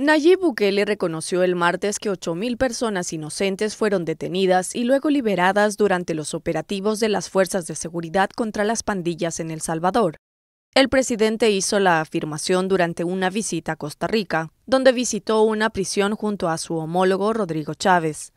Nayib Bukele reconoció el martes que 8.000 personas inocentes fueron detenidas y luego liberadas durante los operativos de las fuerzas de seguridad contra las pandillas en El Salvador. El presidente hizo la afirmación durante una visita a Costa Rica, donde visitó una prisión junto a su homólogo Rodrigo Chávez.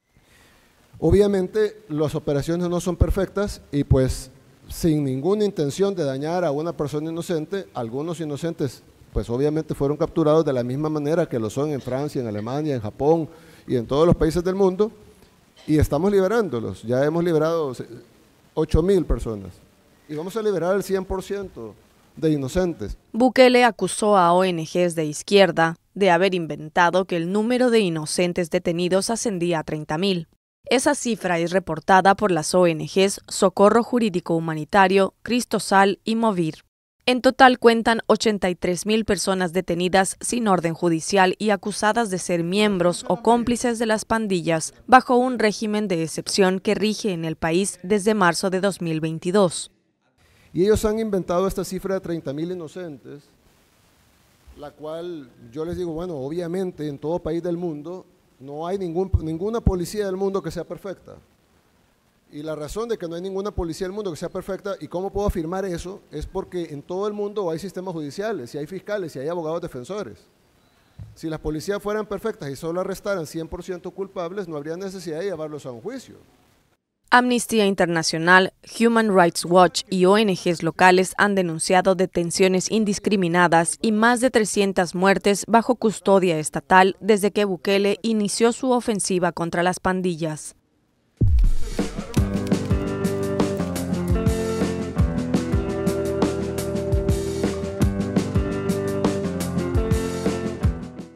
Obviamente las operaciones no son perfectas y pues sin ninguna intención de dañar a una persona inocente, algunos inocentes pues obviamente fueron capturados de la misma manera que lo son en Francia, en Alemania, en Japón y en todos los países del mundo, y estamos liberándolos. Ya hemos liberado 8.000 personas y vamos a liberar el 100% de inocentes. Bukele acusó a ONGs de izquierda de haber inventado que el número de inocentes detenidos ascendía a 30.000. Esa cifra es reportada por las ONGs Socorro Jurídico Humanitario, Cristosal y Movir. En total cuentan 83 mil personas detenidas sin orden judicial y acusadas de ser miembros o cómplices de las pandillas bajo un régimen de excepción que rige en el país desde marzo de 2022. Y ellos han inventado esta cifra de 30.000 inocentes, la cual yo les digo, bueno, obviamente en todo país del mundo no hay ningún, ninguna policía del mundo que sea perfecta. Y la razón de que no hay ninguna policía del mundo que sea perfecta, y cómo puedo afirmar eso, es porque en todo el mundo hay sistemas judiciales, y hay fiscales, y hay abogados defensores. Si las policías fueran perfectas y solo arrestaran 100% culpables, no habría necesidad de llevarlos a un juicio. Amnistía Internacional, Human Rights Watch y ONGs locales han denunciado detenciones indiscriminadas y más de 300 muertes bajo custodia estatal desde que Bukele inició su ofensiva contra las pandillas.